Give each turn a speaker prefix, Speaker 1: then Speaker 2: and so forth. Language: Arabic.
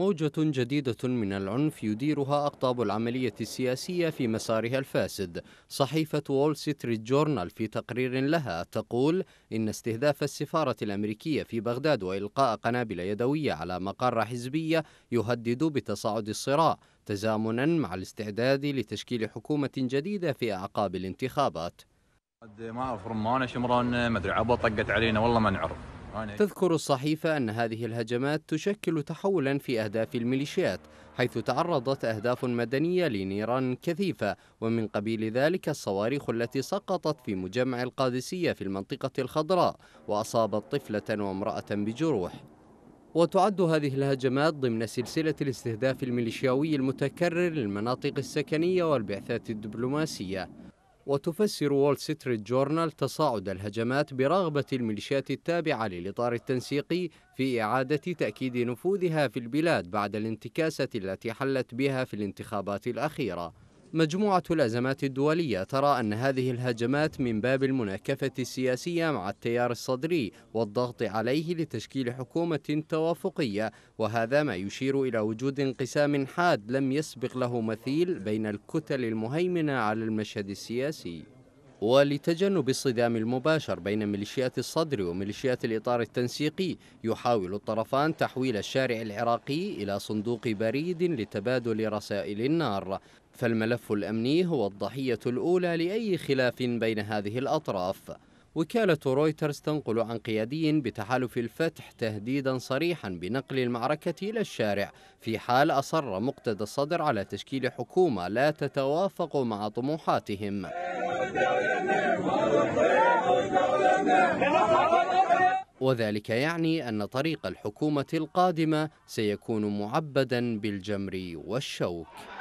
Speaker 1: موجة جديدة من العنف يديرها أقطاب العملية السياسية في مسارها الفاسد صحيفة وول ستريت جورنال في تقرير لها تقول إن استهداف السفارة الأمريكية في بغداد وإلقاء قنابل يدوية على مقر حزبية يهدد بتصاعد الصراع تزامنا مع الاستعداد لتشكيل حكومة جديدة في أعقاب الانتخابات ما أعرف رمانة شمران ما أدري عبط طقت علينا والله ما نعرف تذكر الصحيفة أن هذه الهجمات تشكل تحولا في أهداف الميليشيات حيث تعرضت أهداف مدنية لنيران كثيفة ومن قبيل ذلك الصواريخ التي سقطت في مجمع القادسية في المنطقة الخضراء وأصابت طفلة وامرأة بجروح وتعد هذه الهجمات ضمن سلسلة الاستهداف الميليشياوي المتكرر للمناطق السكنية والبعثات الدبلوماسية وتفسر وول ستريت جورنال تصاعد الهجمات برغبة الميليشيات التابعة للإطار التنسيقي في إعادة تأكيد نفوذها في البلاد بعد الانتكاسة التي حلت بها في الانتخابات الأخيرة مجموعة الأزمات الدولية ترى أن هذه الهجمات من باب المناكفة السياسية مع التيار الصدري والضغط عليه لتشكيل حكومة توافقية وهذا ما يشير إلى وجود انقسام حاد لم يسبق له مثيل بين الكتل المهيمنة على المشهد السياسي ولتجنب الصدام المباشر بين ميليشيات الصدر وميليشيات الإطار التنسيقي يحاول الطرفان تحويل الشارع العراقي إلى صندوق بريد لتبادل رسائل النار فالملف الأمني هو الضحية الأولى لأي خلاف بين هذه الأطراف وكالة رويترز تنقل عن قيادي بتحالف الفتح تهديدا صريحا بنقل المعركة إلى الشارع في حال أصر مقتدى الصدر على تشكيل حكومة لا تتوافق مع طموحاتهم وذلك يعني أن طريق الحكومة القادمة سيكون معبدا بالجمر والشوك